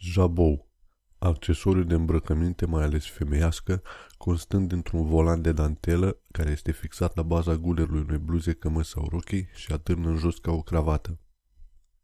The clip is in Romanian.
Jabou accesoriu de îmbrăcăminte, mai ales femeiască, constând dintr-un volan de dantelă care este fixat la baza gulerului unei bluze, cămăși sau rochii și atârnă în jos ca o cravată.